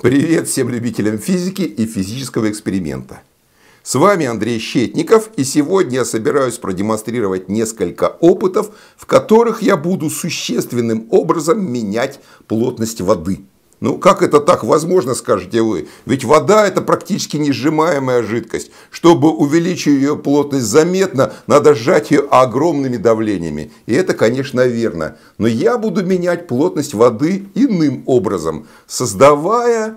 Привет всем любителям физики и физического эксперимента. С вами Андрей Щетников, и сегодня я собираюсь продемонстрировать несколько опытов, в которых я буду существенным образом менять плотность воды – ну, как это так возможно, скажете вы? Ведь вода – это практически несжимаемая жидкость. Чтобы увеличить ее плотность заметно, надо сжать ее огромными давлениями. И это, конечно, верно. Но я буду менять плотность воды иным образом, создавая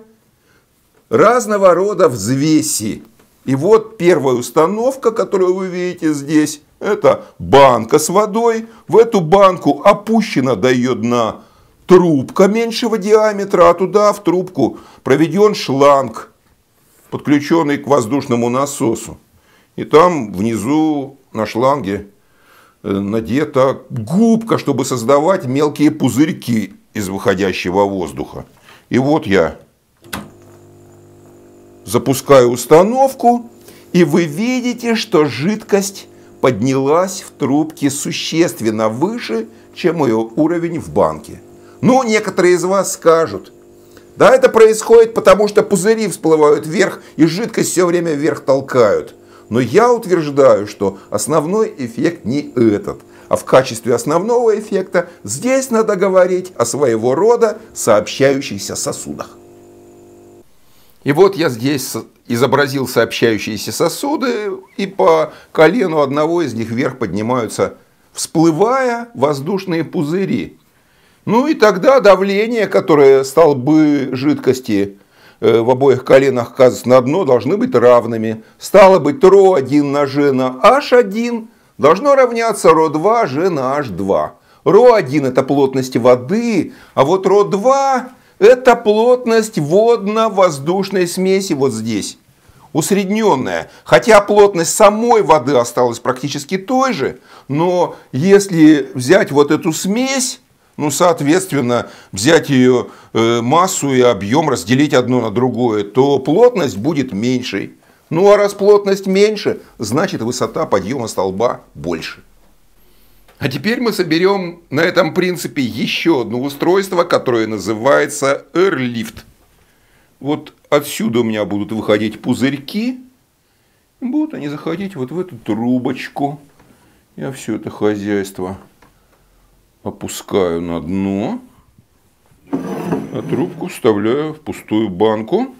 разного рода взвеси. И вот первая установка, которую вы видите здесь, это банка с водой. В эту банку опущена до ее дна трубка меньшего диаметра, а туда в трубку проведен шланг, подключенный к воздушному насосу. И там внизу на шланге э, надета губка, чтобы создавать мелкие пузырьки из выходящего воздуха. И вот я запускаю установку, и вы видите, что жидкость поднялась в трубке существенно выше, чем ее уровень в банке. Ну, некоторые из вас скажут, да, это происходит потому, что пузыри всплывают вверх и жидкость все время вверх толкают. Но я утверждаю, что основной эффект не этот. А в качестве основного эффекта здесь надо говорить о своего рода сообщающихся сосудах. И вот я здесь изобразил сообщающиеся сосуды, и по колену одного из них вверх поднимаются, всплывая воздушные пузыри, ну и тогда давление, которое столбы жидкости э, в обоих коленах оказывается на дно, должны быть равными. Стало быть, ро 1 на g на h1 должно равняться ро 2 g на h2. Ро 1 это плотность воды, а вот ро 2 это плотность водно-воздушной смеси вот здесь усредненная. Хотя плотность самой воды осталась практически той же, но если взять вот эту смесь, ну, соответственно, взять ее э, массу и объем, разделить одно на другое, то плотность будет меньшей. Ну, а раз плотность меньше, значит высота подъема столба больше. А теперь мы соберем на этом принципе еще одно устройство, которое называется эрлифт. Вот отсюда у меня будут выходить пузырьки, будут они заходить вот в эту трубочку. Я все это хозяйство опускаю на дно, а трубку вставляю в пустую банку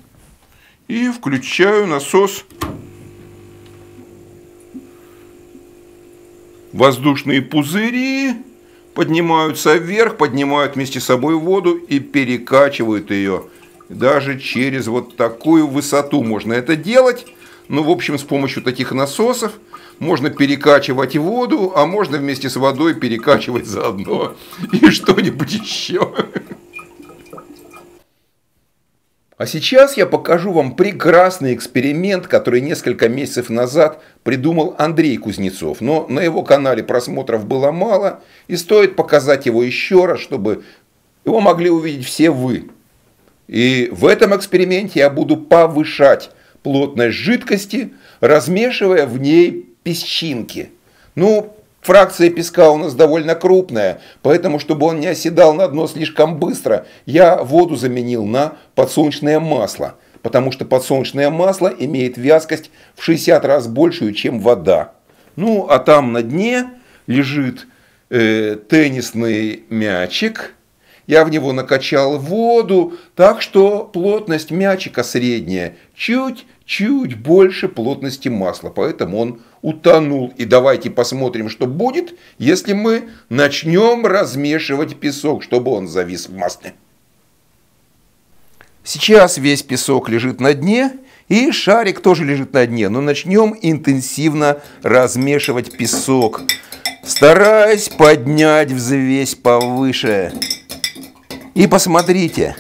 и включаю насос воздушные пузыри поднимаются вверх, поднимают вместе с собой воду и перекачивают ее. Даже через вот такую высоту можно это делать. Ну, в общем, с помощью таких насосов можно перекачивать воду, а можно вместе с водой перекачивать заодно и что-нибудь еще. А сейчас я покажу вам прекрасный эксперимент, который несколько месяцев назад придумал Андрей Кузнецов. Но на его канале просмотров было мало, и стоит показать его еще раз, чтобы его могли увидеть все вы. И в этом эксперименте я буду повышать плотность жидкости, размешивая в ней песчинки. Ну, фракция песка у нас довольно крупная, поэтому, чтобы он не оседал на дно слишком быстро, я воду заменил на подсолнечное масло, потому что подсолнечное масло имеет вязкость в 60 раз большую, чем вода. Ну, а там на дне лежит э, теннисный мячик – я в него накачал воду, так что плотность мячика средняя, чуть-чуть больше плотности масла, поэтому он утонул. И давайте посмотрим, что будет, если мы начнем размешивать песок, чтобы он завис в масле. Сейчас весь песок лежит на дне, и шарик тоже лежит на дне, но начнем интенсивно размешивать песок, стараясь поднять взвесь повыше. И посмотрите,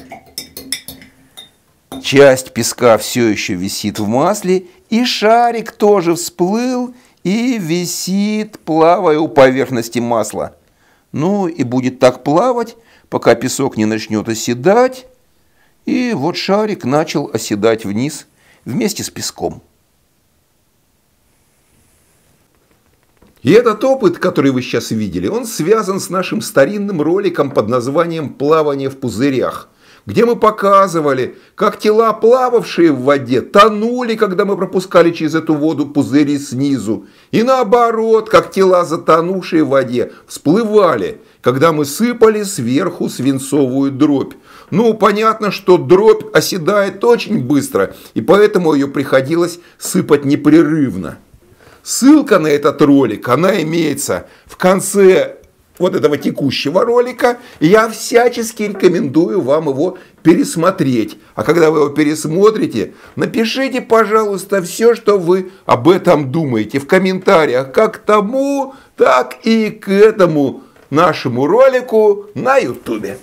часть песка все еще висит в масле, и шарик тоже всплыл и висит, плавая у поверхности масла. Ну и будет так плавать, пока песок не начнет оседать. И вот шарик начал оседать вниз вместе с песком. И этот опыт, который вы сейчас видели, он связан с нашим старинным роликом под названием «Плавание в пузырях», где мы показывали, как тела, плававшие в воде, тонули, когда мы пропускали через эту воду пузыри снизу, и наоборот, как тела, затонувшие в воде, всплывали, когда мы сыпали сверху свинцовую дробь. Ну, понятно, что дробь оседает очень быстро, и поэтому ее приходилось сыпать непрерывно. Ссылка на этот ролик, она имеется в конце вот этого текущего ролика. я всячески рекомендую вам его пересмотреть. А когда вы его пересмотрите, напишите, пожалуйста, все, что вы об этом думаете в комментариях, как к тому, так и к этому нашему ролику на YouTube.